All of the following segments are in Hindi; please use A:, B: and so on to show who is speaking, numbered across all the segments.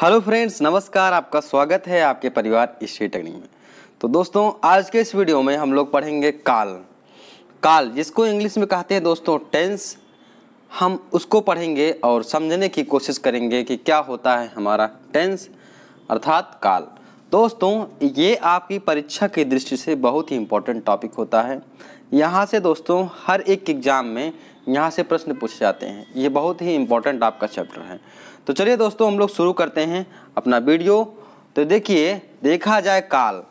A: हेलो फ्रेंड्स नमस्कार आपका स्वागत है आपके परिवार स्ट्री टेक्निक में तो दोस्तों आज के इस वीडियो में हम लोग पढ़ेंगे काल काल जिसको इंग्लिश में कहते हैं दोस्तों टेंस हम उसको पढ़ेंगे और समझने की कोशिश करेंगे कि क्या होता है हमारा टेंस अर्थात काल दोस्तों ये आपकी परीक्षा की दृष्टि से बहुत ही इम्पोर्टेंट टॉपिक होता है यहाँ से दोस्तों हर एक एग्ज़ाम में यहाँ से प्रश्न पूछे जाते हैं ये बहुत ही इम्पोर्टेंट आपका चैप्टर है तो चलिए दोस्तों हम लोग शुरू करते हैं अपना वीडियो तो देखिए देखा जाए काल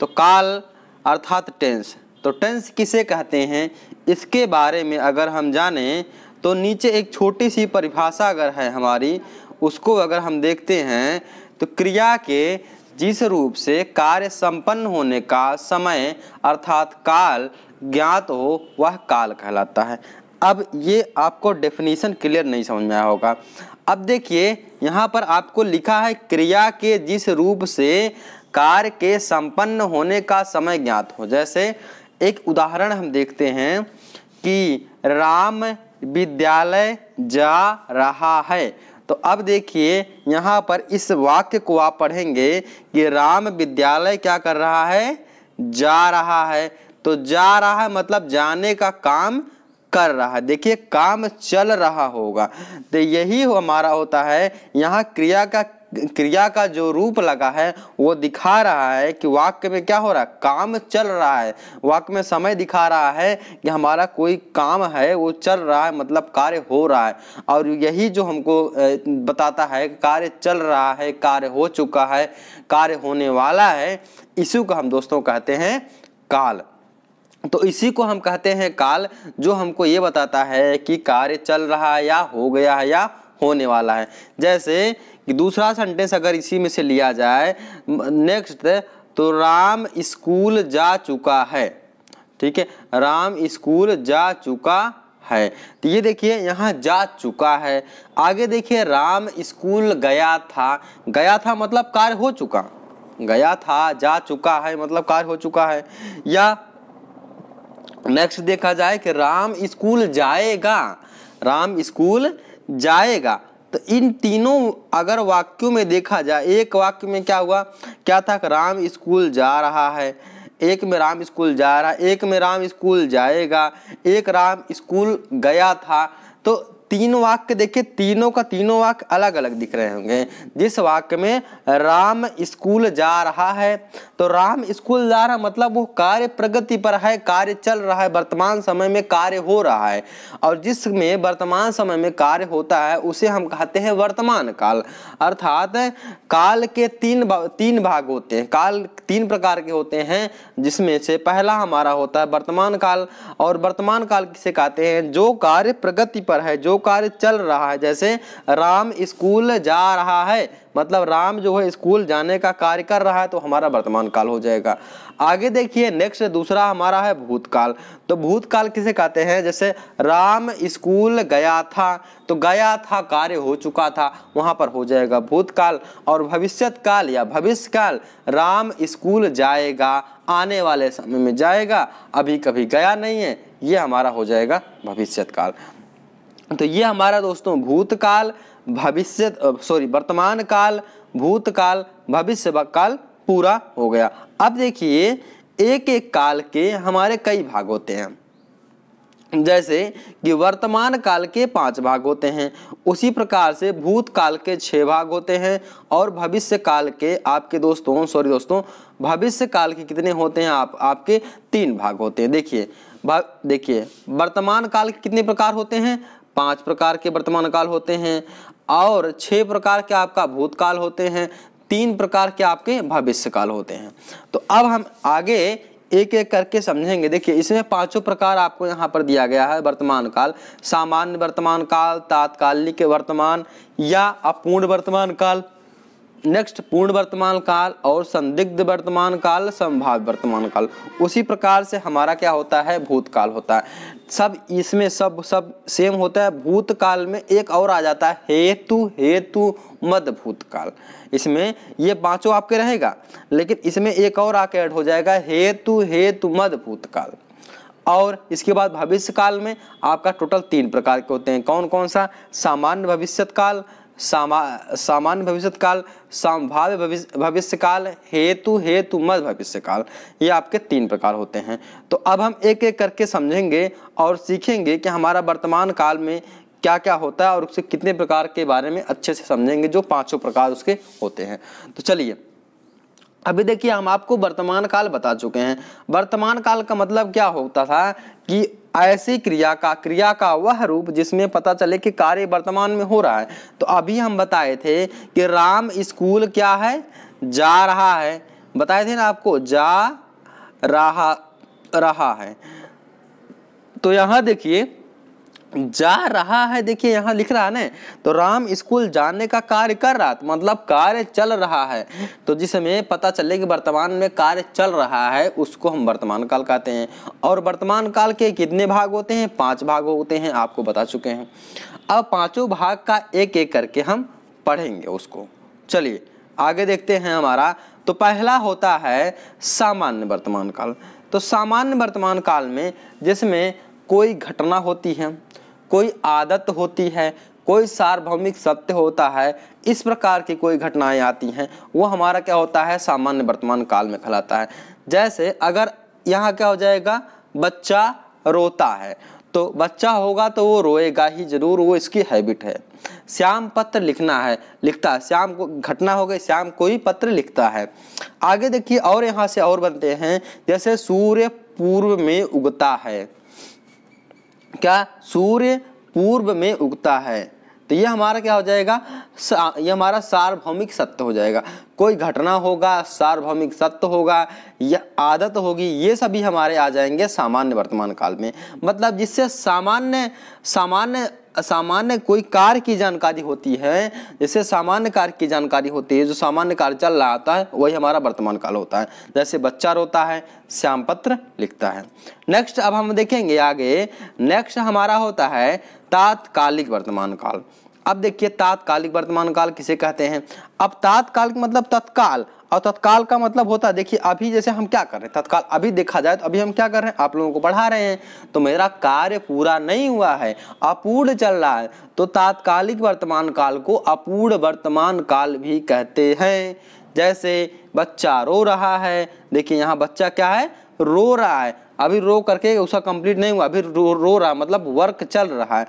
A: तो काल अर्थात टेंस तो टेंस किसे कहते हैं इसके बारे में अगर हम जाने तो नीचे एक छोटी सी परिभाषा अगर है हमारी उसको अगर हम देखते हैं तो क्रिया के जिस रूप से कार्य संपन्न होने का समय अर्थात काल ज्ञात हो वह काल कहलाता है अब ये आपको डेफिनेशन क्लियर नहीं समझ में आया होगा अब देखिए यहाँ पर आपको लिखा है क्रिया के जिस रूप से कार्य के संपन्न होने का समय ज्ञात हो जैसे एक उदाहरण हम देखते हैं कि राम विद्यालय जा रहा है तो अब देखिए यहाँ पर इस वाक्य को आप पढ़ेंगे कि राम विद्यालय क्या कर रहा है जा रहा है तो जा रहा है मतलब जाने का काम कर रहा है देखिए काम चल रहा होगा तो यही हमारा होता है यहाँ क्रिया का क्रिया का जो रूप लगा है वो दिखा रहा है कि वाक्य में क्या हो रहा है काम चल रहा है वाक्य में समय दिखा रहा है कि हमारा कोई काम है वो चल रहा है मतलब कार्य हो रहा है और यही जो हमको बताता है कार्य चल रहा है कार्य हो चुका है कार्य होने वाला है इसी को हम दोस्तों कहते हैं काल तो इसी को हम कहते हैं काल जो हमको ये बताता है कि कार्य चल रहा है या हो गया है या होने वाला है जैसे कि दूसरा सेंटेंस अगर इसी में से लिया जाए नेक्स्ट तो राम स्कूल जा चुका है ठीक है राम स्कूल जा चुका है तो ये देखिए यहाँ जा चुका है आगे देखिए राम स्कूल गया था गया था मतलब कार्य हो चुका गया था जा चुका है मतलब कार्य हो चुका है या नेक्स्ट देखा जाए कि राम स्कूल जाएगा राम स्कूल जाएगा तो इन तीनों अगर वाक्यों में देखा जाए एक वाक्य में क्या हुआ क्या था राम स्कूल जा रहा है एक में राम स्कूल जा रहा है एक में राम स्कूल जाएगा एक राम स्कूल गया था तो तीन वाक्य देखिए तीनों का तीनों वाक्य अलग अलग दिख रहे होंगे जिस वाक्य में राम स्कूल जा रहा है तो राम स्कूल जा रहा मतलब वो कार्य प्रगति पर है कार्य चल रहा है वर्तमान समय में कार्य हो रहा है और जिसमें वर्तमान समय में कार्य होता है उसे हम कहते हैं वर्तमान काल अर्थात काल के तीन भाग तीन भाग होते हैं काल तीन प्रकार के होते हैं जिसमें से पहला हमारा होता है वर्तमान काल और वर्तमान काल किसे कहते हैं जो कार्य प्रगति पर है जो कार्य चल रहा है जैसे राम स्कूल जा रहा है मतलब राम जो है स्कूल जाने का कार्य कर रहा है तो हमारा वर्तमान काल हो जाएगा आगे देखिए नेक्स्ट दूसरा हमारा है भूतकाल तो भूतकाल किसे कहते हैं जैसे राम स्कूल गया था तो गया था कार्य हो चुका था वहाँ पर हो जाएगा भूतकाल और भविष्यत काल या भविष्य काल राम स्कूल जाएगा आने वाले समय में जाएगा अभी कभी गया नहीं है ये हमारा हो जाएगा भविष्यत काल तो ये हमारा दोस्तों भूतकाल भविष्य सॉरी वर्तमान काल भूतकाल भविष्य काल पूरा हो गया अब देखिए एक एक काल के हमारे कई भाग होते हैं जैसे कि वर्तमान काल के पांच भाग होते हैं उसी प्रकार से भूतकाल के छह भाग होते हैं और भविष्य काल के आपके दोस्तों सॉरी दोस्तों भविष्य काल के कितने होते हैं आप आपके तीन भाग होते हैं देखिए देखिए वर्तमान काल के कितने प्रकार होते हैं पांच प्रकार के वर्तमान काल होते हैं और छह प्रकार के आपका भूतकाल होते हैं तीन प्रकार के आपके भविष्य काल होते हैं तो अब हम आगे एक एक करके समझेंगे देखिए इसमें पांचों प्रकार आपको यहाँ पर दिया गया है वर्तमान काल सामान्य वर्तमान काल तात्कालिक वर्तमान या अपूर्ण वर्तमान काल नेक्स्ट पूर्ण वर्तमान काल और संदिग्ध वर्तमान काल संभाव्य वर्तमान काल उसी प्रकार से हमारा क्या होता है भूतकाल होता है सब इसमें सब सब सेम होता है भूतकाल में एक और आ जाता है हेतु हेतु मद भूतकाल इसमें ये पांचों आपके रहेगा लेकिन इसमें एक और आके ऐड हो जाएगा हेतु हेतु मद भूतकाल और इसके बाद भविष्य काल में आपका टोटल तीन प्रकार के होते हैं कौन कौन सा सामान्य भविष्यत काल सामा सामान्य भविष्यकाल संभाव्य भविष्य भविष्यकाल हेतु हेतु भविष्य भविष्यकाल ये आपके तीन प्रकार होते हैं तो अब हम एक एक करके समझेंगे और सीखेंगे कि हमारा वर्तमान काल में क्या क्या होता है और उसके कितने प्रकार के बारे में अच्छे से समझेंगे जो पांचों प्रकार उसके होते हैं तो चलिए अभी देखिए हम आपको वर्तमान काल बता चुके हैं वर्तमान काल का मतलब क्या होता था कि ऐसी क्रिया का क्रिया का वह रूप जिसमें पता चले कि कार्य वर्तमान में हो रहा है तो अभी हम बताए थे कि राम स्कूल क्या है जा रहा है बताए थे ना आपको जा रहा रहा है तो यहां देखिए जा रहा है देखिए यहाँ लिख रहा है ना तो राम स्कूल जाने का कार्य कर रहा था मतलब कार्य चल रहा है तो जिसमें पता चले कि वर्तमान में कार्य चल रहा है उसको हम वर्तमान काल कहते हैं और वर्तमान काल के कितने भाग होते हैं पांच भाग होते हैं आपको बता चुके हैं अब पांचों भाग का एक एक करके हम पढ़ेंगे उसको चलिए आगे देखते हैं हमारा तो पहला होता है सामान्य वर्तमान काल तो सामान्य वर्तमान काल में जिसमें कोई घटना होती है कोई आदत होती है कोई सार्वभौमिक सत्य होता है इस प्रकार की कोई घटनाएं आती हैं वो हमारा क्या होता है सामान्य वर्तमान काल में कहलाता है जैसे अगर यहाँ क्या हो जाएगा बच्चा रोता है तो बच्चा होगा तो वो रोएगा ही जरूर वो इसकी हैबिट है श्याम पत्र लिखना है लिखता है श्याम को घटना हो गई श्याम कोई पत्र लिखता है आगे देखिए और यहाँ से और बनते हैं जैसे सूर्य पूर्व में उगता है क्या सूर्य पूर्व में उगता है तो ये हमारा क्या हो जाएगा यह हमारा सार्वभौमिक सत्य हो जाएगा कोई घटना होगा सार्वभौमिक सत्य होगा या आदत होगी ये सभी हमारे आ जाएंगे सामान्य वर्तमान काल में मतलब जिससे सामान्य सामान्य सामान्य कोई कार्य की जानकारी होती है जैसे सामान्य कार्य की जानकारी होती है जो सामान्य कार्य चल रहा होता है वही हमारा वर्तमान काल होता है जैसे बच्चा रोता है श्याम पत्र लिखता है नेक्स्ट अब हम देखेंगे आगे नेक्स्ट हमारा होता है तात्कालिक वर्तमान काल अब देखिए तात्कालिक वर्तमान काल किसे कहते हैं अब तात्कालिक मतलब तत्काल और तत्काल का मतलब होता है देखिए अभी जैसे हम क्या कर रहे हैं तत्काल अभी देखा जाए तो अभी हम क्या कर रहे हैं आप लोगों को पढ़ा रहे हैं तो मेरा कार्य पूरा नहीं हुआ है अपूर्ण चल रहा है तो तात्कालिक वर्तमान काल को अपूर्ण वर्तमान काल भी कहते हैं जैसे बच्चा रो रहा है देखिए यहाँ बच्चा क्या है रो रहा है अभी रो करके उसका कंप्लीट नहीं हुआ अभी रो रो रहा मतलब वर्क चल रहा है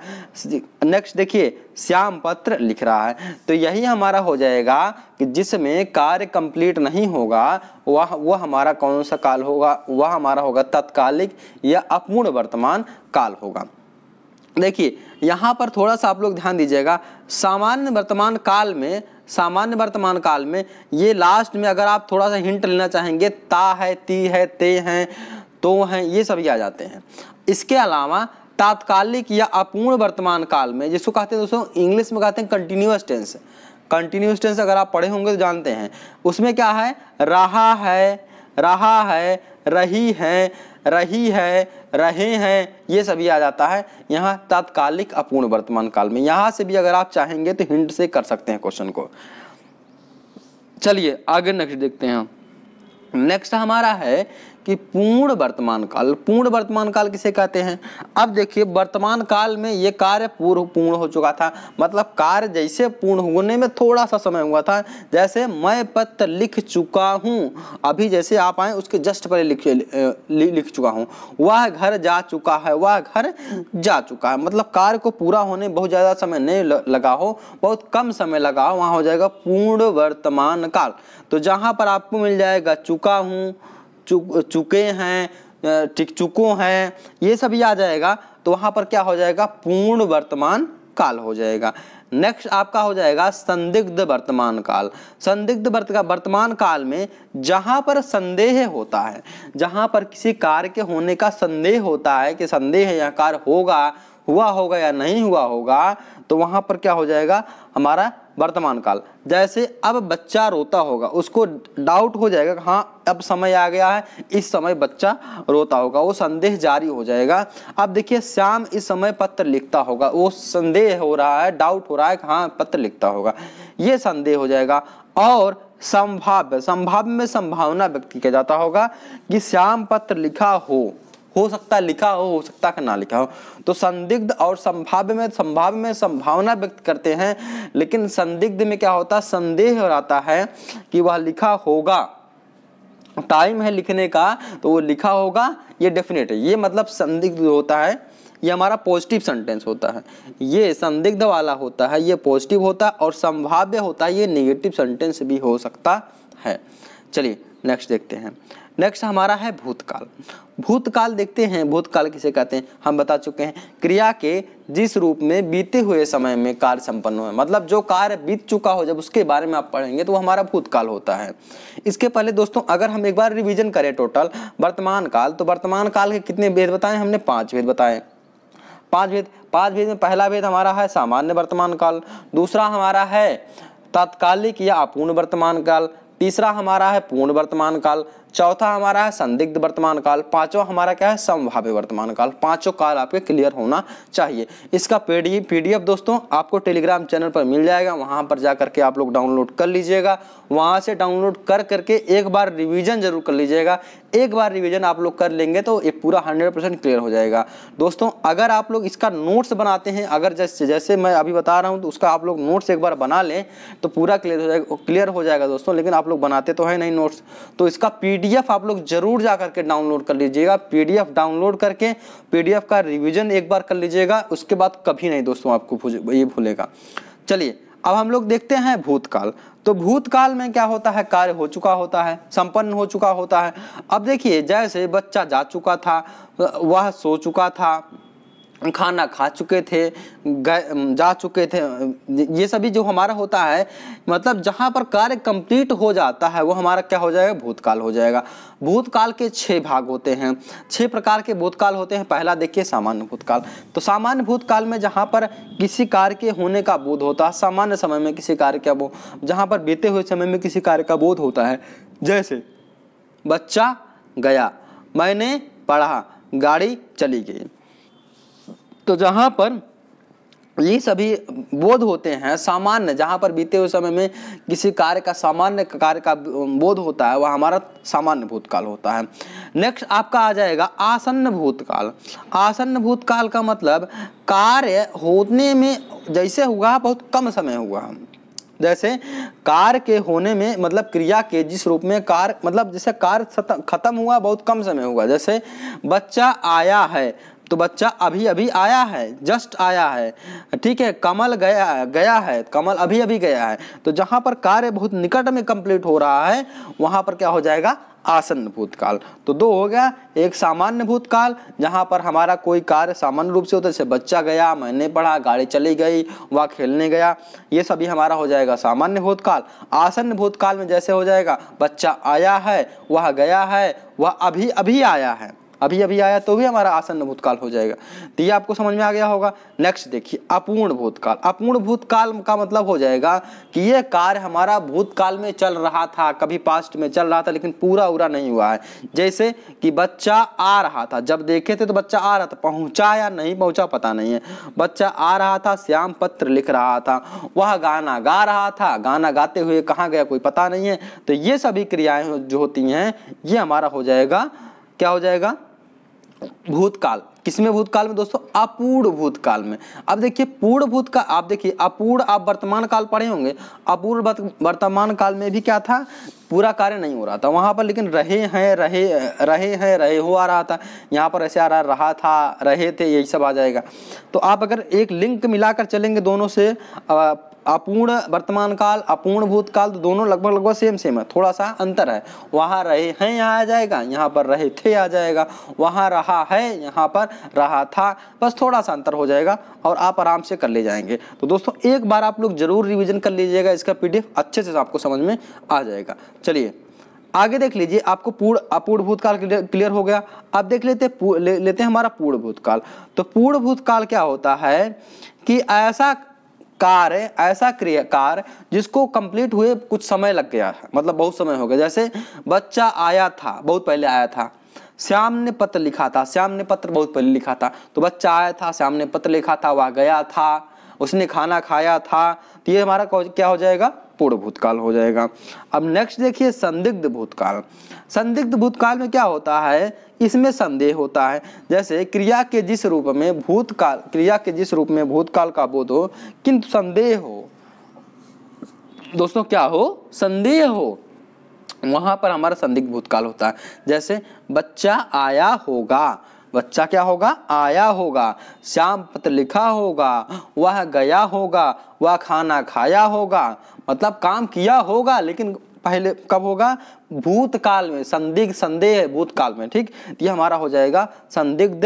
A: नेक्स्ट देखिए श्याम पत्र लिख रहा है तो यही हमारा हो जाएगा कि जिसमें कार्य कंप्लीट नहीं होगा वह वह हमारा कौन सा काल होगा वह हमारा होगा तत्कालिक या अपूर्ण वर्तमान काल होगा देखिए यहाँ पर थोड़ा सा आप लोग ध्यान दीजिएगा सामान्य वर्तमान काल में सामान्य वर्तमान काल में ये लास्ट में अगर आप थोड़ा सा हिंट लेना चाहेंगे ता है ती है ते हैं तो हैं ये सभी आ जाते हैं इसके अलावा तात्कालिक या अपूर्ण वर्तमान काल में जिसको कहते हैं दोस्तों इंग्लिश में कहते हैं कंटिन्यूस टेंस कंटिन्यूस टेंस अगर आप पढ़े होंगे तो जानते हैं उसमें क्या है रहा है रहा है रही है रही है रहे हैं ये सभी आ जाता है यहाँ तात्कालिक अपूर्ण वर्तमान काल में यहाँ से भी अगर आप चाहेंगे तो हिंट से कर सकते हैं क्वेश्चन को चलिए आगे नेक्स्ट देखते हैं नेक्स्ट हमारा है कि पूर्ण वर्तमान काल पूर्ण वर्तमान काल किसे कहते हैं अब देखिए वर्तमान काल में ये कार्य पूर्व पूर्ण हो चुका था मतलब कार्य जैसे पूर्ण होने में थोड़ा सा समय हुआ था जैसे मैं पत्र लिख चुका हूँ अभी जैसे आप आए उसके जस्ट पहले लिख लिख चुका हूँ वह घर जा चुका है वह घर जा चुका है मतलब कार्य को पूरा होने बहुत ज़्यादा समय नहीं लगा हो बहुत कम समय लगा हो वहाँ हो जाएगा पूर्ण वर्तमान काल तो जहाँ पर आपको मिल जाएगा चुका हूँ चुके हैं टिक चुको हैं ये सभी आ जाएगा तो वहाँ पर क्या हो जाएगा पूर्ण वर्तमान काल हो जाएगा नेक्स्ट आपका हो जाएगा संदिग्ध वर्तमान काल संदिग्ध वर्तमान काल में जहाँ पर संदेह होता है जहाँ पर किसी कार्य के होने का संदेह होता है कि संदेह या कार्य होगा हुआ होगा या नहीं हुआ होगा तो वहाँ पर क्या हो जाएगा हमारा वर्तमान काल जैसे अब बच्चा रोता होगा उसको डाउट हो जाएगा कि हाँ अब समय आ गया है इस समय बच्चा रोता होगा वो संदेह जारी हो जाएगा अब देखिए श्याम इस समय पत्र लिखता होगा वो संदेह हो रहा है डाउट हो रहा है कि हाँ पत्र लिखता होगा ये संदेह हो जाएगा और संभाव्य संभाव्य में संभावना व्यक्त किया जाता होगा कि श्याम पत्र लिखा हो हो सकता है लिखा हो हो सकता है ना लिखा हो तो संदिग्ध और संभाव्य में संभाव्य में संभावना व्यक्त करते हैं लेकिन संदिग्ध में क्या होता है संदेह रहता है कि वह लिखा होगा टाइम है लिखने का तो वो लिखा होगा ये डेफिनेट है ये मतलब संदिग्ध होता है ये हमारा पॉजिटिव सेंटेंस होता है ये संदिग्ध वाला होता है ये पॉजिटिव होता है और संभाव्य होता है ये नेगेटिव सेंटेंस भी हो सकता है चलिए नेक्स्ट देखते हैं नेक्स्ट हमारा है भूतकाल भूतकाल देखते हैं भूतकाल किसे कहते हैं हम बता चुके हैं क्रिया के जिस रूप में बीते हुए समय में कार्य संपन्न हुए मतलब जो कार्य बीत चुका हो जब उसके बारे में आप पढ़ेंगे तो वो हमारा भूतकाल होता है इसके पहले दोस्तों अगर हम एक बार रिवीजन करें टोटल वर्तमान काल तो वर्तमान काल के कितने भेद बताए हमने पाँच भेद बताए पाँच भेद पाँच भेद में पहला भेद हमारा है सामान्य वर्तमान काल दूसरा हमारा है तात्कालिक या अपूर्ण वर्तमान काल तीसरा हमारा है पूर्ण वर्तमान काल चौथा हमारा है संदिग्ध वर्तमान काल पांचवा हमारा क्या है संभाव्य वर्तमान काल पांचों काल आपके क्लियर होना चाहिए इसका पीडी पीडीएफ दोस्तों आपको टेलीग्राम चैनल पर मिल जाएगा वहां पर जाकर के आप लोग डाउनलोड कर लीजिएगा वहां से डाउनलोड कर करके एक बार रिवीजन जरूर कर लीजिएगा एक बार रिवीजन आप लोग कर लेंगे तो ये पूरा हंड्रेड परसेंट क्लियर हो जाएगा दोस्तों अगर आप लोग इसका नोट्स बनाते हैं अगर जैसे जैसे मैं अभी बता रहा हूँ तो उसका आप लोग नोट्स एक बार बना लें तो पूरा क्लियर हो जाएगा क्लियर हो जाएगा दोस्तों लेकिन आप लोग बनाते तो है नहीं नोट्स तो इसका पी पीडीएफ आप लोग जरूर जा करके डाउनलोड कर लीजिएगा पीडीएफ डाउनलोड करके पीडीएफ का रिवीजन एक बार कर लीजिएगा उसके बाद कभी नहीं दोस्तों आपको ये भूलेगा चलिए अब हम लोग देखते हैं भूतकाल तो भूतकाल में क्या होता है कार्य हो चुका होता है संपन्न हो चुका होता है अब देखिए जैसे बच्चा जा चुका था वह सो चुका था खाना खा चुके थे जा चुके थे ये सभी जो हमारा होता है मतलब जहाँ पर कार्य कंप्लीट हो जाता है वो हमारा क्या हो जाएगा भूतकाल हो जाएगा भूतकाल के छः भाग होते हैं छः प्रकार के भूतकाल होते हैं पहला देखिए सामान्य भूतकाल तो सामान्य भूतकाल में जहाँ पर किसी कार्य के होने का बोध होता है सामान्य समय में किसी कार्य का बोध जहाँ पर बीते हुए समय में किसी कार्य का बोध होता है जैसे बच्चा गया मैंने पढ़ा गाड़ी चली गई तो जहाँ पर ये सभी बोध होते हैं सामान्य जहाँ पर बीते हुए समय में किसी कार्य का सामान्य कार्य का बोध होता है वह हमारा सामान्य भूतकाल होता है नेक्स्ट आपका आ जाएगा आसन्न भूतकाल आसन्न भूतकाल का मतलब कार्य होने में जैसे हुआ बहुत कम समय हुआ जैसे कार के होने में मतलब क्रिया के जिस रूप में कार मतलब जैसे कार खत्म हुआ बहुत कम समय हुआ जैसे बच्चा आया है तो बच्चा अभी अभी आया है जस्ट आया है ठीक है कमल गया गया है कमल अभी अभी गया है तो जहाँ पर कार्य बहुत निकट में कंप्लीट हो रहा है वहाँ पर क्या हो जाएगा आसन्न भूतकाल तो दो हो गया एक सामान्य भूतकाल जहाँ पर हमारा कोई कार्य सामान्य रूप से होता है जैसे बच्चा गया मैंने पढ़ा गाड़ी चली गई वह खेलने गया ये सभी हमारा हो जाएगा सामान्य भूतकाल आसन्न भूतकाल में जैसे हो जाएगा बच्चा आया है वह गया है वह अभी अभी आया है अभी अभी आया तो भी हमारा आसन्न भूतकाल हो जाएगा तो ये आपको समझ में आ गया होगा नेक्स्ट देखिए अपूर्ण भूतकाल अपूर्ण भूतकाल का मतलब हो जाएगा कि ये कार्य हमारा भूतकाल में चल रहा था कभी पास्ट में चल रहा था लेकिन पूरा उरा नहीं हुआ है जैसे कि बच्चा आ रहा था जब देखे थे तो बच्चा आ रहा था पहुंचा या नहीं पहुंचा पता नहीं है बच्चा आ रहा था श्याम पत्र लिख रहा था वह गाना गा रहा था गाना गाते हुए कहाँ गया कोई पता नहीं है तो ये सभी क्रियाएं जो होती हैं ये हमारा हो जाएगा क्या हो जाएगा भूतकाल किसमें भूतकाल में दोस्तों अपूर्ण भूतकाल में अब देखिए पूर्ण भूतकाल आप देखिए अपूर्ण आप वर्तमान काल पढ़े होंगे अपूर्ण वर्तमान काल में भी क्या था पूरा कार्य नहीं हो रहा था वहां पर लेकिन रहे हैं रहे रहे हैं रहे हो आ रहा था यहाँ पर ऐसे आ रहा रहा था रहे थे यही सब आ जाएगा तो आप अगर एक लिंक मिलाकर चलेंगे दोनों से अपूर्ण वर्तमान काल अपूर्ण भूतकाल तो दोनों लगभग लगभग सेम सेम है थोड़ा सा अंतर है वहाँ रहे हैं यहाँ आ जाएगा यहाँ पर रहे थे आ जाएगा वहाँ रहा है यहाँ पर रहा था बस थोड़ा सा अंतर हो जाएगा और आप आराम से कर ले जाएंगे तो दोस्तों एक बार आप लोग जरूर रिविजन कर लीजिएगा इसका पी अच्छे से आपको समझ में आ जाएगा चलिए आगे देख लीजिए आपको पूर्ण अपूर्ण भूतकाल क्लियर हो गया अब देख लेते ले, लेते हैं हमारा पूर्ण भूतकाल तो पूर्ण भूतकाल क्या होता है कि ऐसा कार्य ऐसा क्रिया कार जिसको कंप्लीट हुए कुछ समय लग गया है मतलब बहुत समय हो गया जैसे बच्चा आया था बहुत पहले आया था श्याम ने पत्र लिखा था श्याम ने पत्र बहुत पहले लिखा था तो बच्चा आया था श्याम ने पत्र लिखा था वह गया था उसने खाना खाया था तो ये हमारा क्या हो जाएगा पूर्व भूतकाल हो जाएगा अब नेक्स्ट देखिए संदिग्ध भूतकाल संदिग्ध भूतकाल में क्या होता है इसमें संदेह होता है जैसे क्रिया के जिस रूप में भूतकाल क्रिया के जिस रूप में भूतकाल का बोध हो किंतु संदेह हो दोस्तों क्या हो संदेह हो वहां पर हमारा संदिग्ध भूतकाल होता है जैसे बच्चा आया होगा बच्चा क्या होगा आया होगा श्याम पत्र लिखा होगा वह गया होगा वह खाना खाया होगा मतलब काम किया होगा लेकिन पहले कब होगा भूतकाल में संदिग्ध संदेह भूतकाल में ठीक ये हमारा हो जाएगा संदिग्ध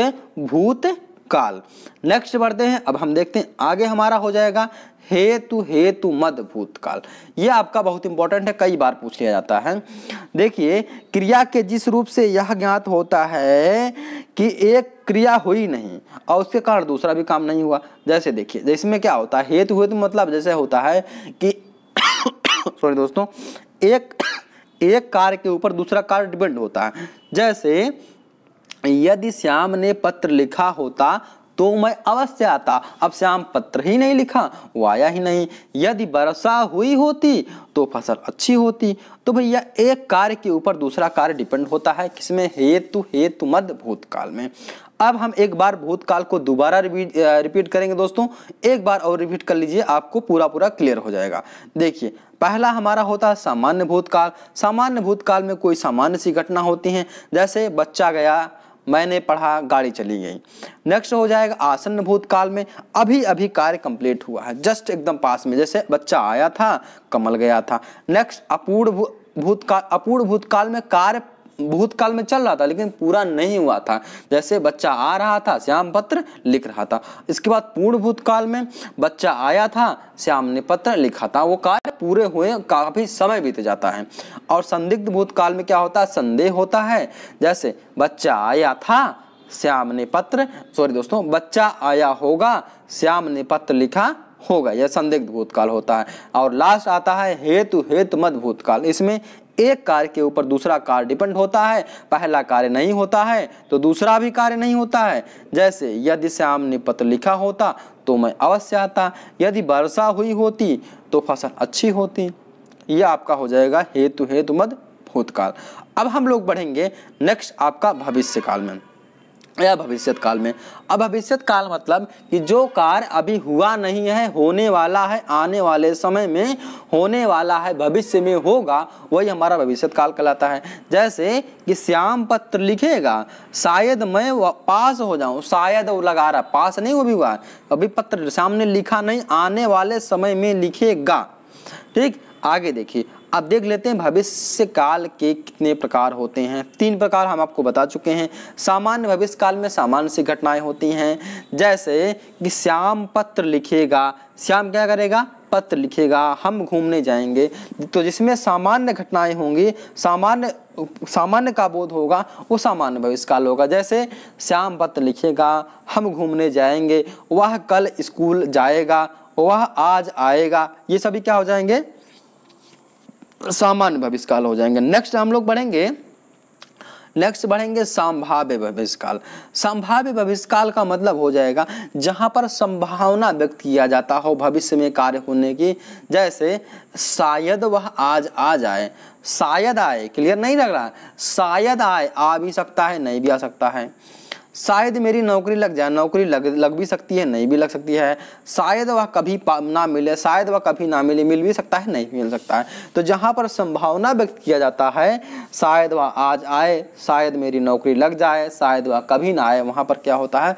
A: भूत काल नेक्स्ट बढ़ते हैं अब हम देखते हैं आगे हमारा हो जाएगा हेतु हेतु मद भूतकाल ये आपका बहुत इंपॉर्टेंट है कई बार पूछ लिया जाता है देखिए क्रिया के जिस रूप से यह ज्ञात होता है कि एक क्रिया हुई नहीं और उसके कारण दूसरा भी काम नहीं हुआ जैसे देखिए जिसमें क्या होता है हेतु हेतु मतलब जैसे होता है कि सॉरी दोस्तों एक एक कार्य के ऊपर दूसरा कार्य डिपेंड होता है जैसे यदि श्याम ने पत्र लिखा होता तो मैं अवश्य आता अब श्याम पत्र ही नहीं लिखा वो आया ही नहीं यदि वर्षा हुई होती तो फसल अच्छी होती तो भैया एक कार्य के ऊपर दूसरा कार्य डिपेंड होता है किसमें हेतु हेतु मध्य भूतकाल में अब हम एक बार भूतकाल को दोबारा रिपीट रिपीट करेंगे दोस्तों एक बार और रिपीट कर लीजिए आपको पूरा पूरा क्लियर हो जाएगा देखिए पहला हमारा होता है सामान्य भूतकाल सामान्य भूतकाल में कोई सामान्य सी घटना होती है जैसे बच्चा गया मैंने पढ़ा गाड़ी चली गई नेक्स्ट हो जाएगा आसन्न भूतकाल में अभी अभी कार्य कंप्लीट हुआ है जस्ट एकदम पास में जैसे बच्चा आया था कमल गया था नेक्स्ट अपूर्ण भूतकाल अपूर्ण भूतकाल में कार्य भूतकाल में चल रहा था लेकिन पूरा नहीं हुआ था जैसे बच्चा आ रहा था श्याम पत्र लिख रहा था इसके बाद पूर्ण भूतकाल में बच्चा आया था श्याम ने पत्र लिखा था वो कार्य पूरे हुए काफ़ी समय बीत जाता है और संदिग्ध भूतकाल में क्या होता है संदेह होता है जैसे बच्चा आया था श्याम ने पत्र सॉरी दोस्तों बच्चा आया होगा श्याम ने पत्र लिखा होगा यह संदिग्ध भूतकाल होता है और लास्ट आता है हेतु हेतु मत भूतकाल इसमें एक कार्य के ऊपर दूसरा कार्य डिपेंड होता है पहला कार्य नहीं होता है तो दूसरा भी कार्य नहीं होता है जैसे यदि सामने पत्र लिखा होता तो मैं अवश्य आता यदि वर्षा हुई होती तो फसल अच्छी होती यह आपका हो जाएगा हेतु हेतु मद भूतकाल अब हम लोग बढ़ेंगे नेक्स्ट आपका भविष्य काल में या भविष्य काल में अब भविष्य काल मतलब कि जो कार्य अभी हुआ नहीं है होने वाला है आने वाले समय में होने वाला है भविष्य में होगा वही हमारा भविष्य काल कहलाता है जैसे कि श्याम पत्र लिखेगा शायद मैं पास हो जाऊं शायद वो लगा रहा पास नहीं वो भी हुआ अभी पत्र सामने लिखा नहीं आने वाले समय में लिखेगा ठीक आगे देखिए अब देख लेते हैं भविष्य काल के कितने प्रकार होते हैं तीन प्रकार हम आपको बता चुके हैं सामान्य भविष्य काल में सामान्य सी घटनाएं होती हैं जैसे कि श्याम पत्र लिखेगा श्याम क्या करेगा पत्र लिखेगा हम घूमने जाएंगे तो जिसमें सामान्य घटनाएं होंगी सामान्य सामान्य का बोध होगा वो सामान्य भविष्य काल होगा जैसे श्याम पत्र लिखेगा हम घूमने जाएंगे वह कल स्कूल जाएगा वह आज आएगा ये सभी क्या हो जाएंगे सामान्य भविष्यकाल हो जाएंगे नेक्स्ट हम लोग बढ़ेंगे नेक्स्ट बढ़ेंगे संभाव्य भविष्यकाल संभाव्य भविष्यकाल का मतलब हो जाएगा जहां पर संभावना व्यक्त किया जाता हो भविष्य में कार्य होने की जैसे शायद वह आज आ जाए शायद आए क्लियर नहीं लग रहा शायद आए आ भी सकता है नहीं भी आ सकता है शायद मेरी नौकरी लग जाए नौकरी लग लग भी सकती है नहीं भी लग सकती है शायद वह कभी ना मिले शायद वह कभी ना मिले मिल भी सकता है नहीं मिल सकता है तो जहाँ पर संभावना व्यक्त किया जाता है शायद वह आज आए शायद मेरी नौकरी लग जाए शायद वह कभी ना आए वहाँ पर क्या होता है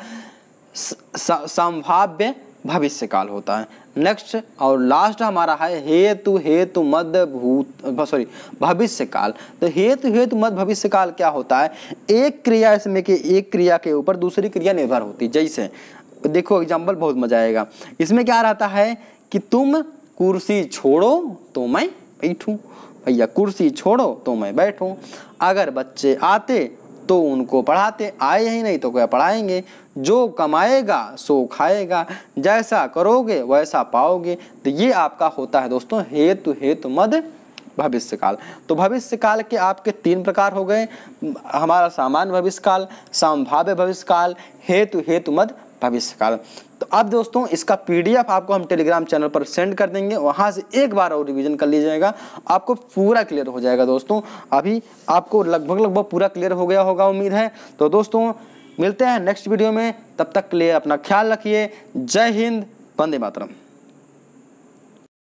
A: संभाव्य भविष्यकाल होता है नेक्स्ट और लास्ट हमारा है हेतु हेतु मद भूत सॉरी भविष्य काल तो हेतु हेतु मद भविष्य काल क्या होता है एक क्रिया इसमें कि एक क्रिया के ऊपर दूसरी क्रिया निर्भर होती है जैसे देखो एग्जांपल बहुत मजा आएगा इसमें क्या रहता है कि तुम कुर्सी छोड़ो तो मैं बैठूँ भैया कुर्सी छोड़ो तो मैं बैठूँ अगर बच्चे आते तो उनको पढ़ाते आए ही नहीं तो क्या पढ़ाएंगे जो कमाएगा सो खाएगा जैसा करोगे वैसा पाओगे तो ये आपका होता है दोस्तों हेतु हेतु मद भविष्य काल तो भविष्य काल के आपके तीन प्रकार हो गए हमारा सामान्य भविष्य काल संभाव्य भविष्य काल हेतु हेतु मद भविष्य काल तो अब दोस्तों इसका पीडीएफ आपको हम टेलीग्राम चैनल पर सेंड कर देंगे वहां से एक बार और रिवीजन कर लीजिएगा आपको पूरा क्लियर हो जाएगा दोस्तों अभी आपको लगभग लगभग पूरा क्लियर हो गया होगा उम्मीद है तो दोस्तों मिलते हैं नेक्स्ट वीडियो में तब तक के लिए अपना ख्याल रखिए जय हिंद वंदे मातरम